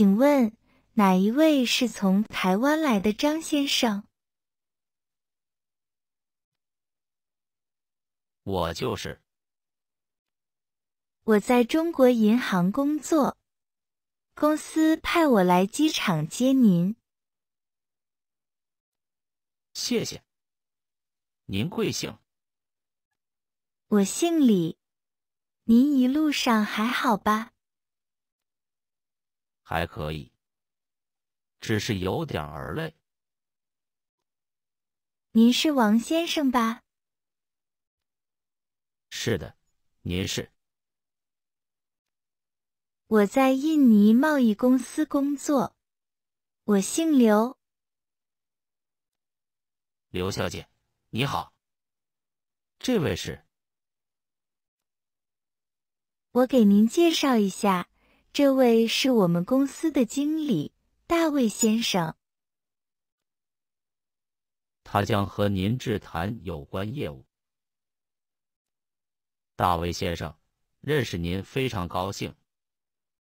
请问哪一位是从台湾来的张先生？我就是。我在中国银行工作，公司派我来机场接您。谢谢。您贵姓？我姓李。您一路上还好吧？还可以，只是有点儿累。您是王先生吧？是的，您是。我在印尼贸易公司工作，我姓刘。刘小姐，你好。这位是？我给您介绍一下。这位是我们公司的经理大卫先生，他将和您致谈有关业务。大卫先生，认识您非常高兴。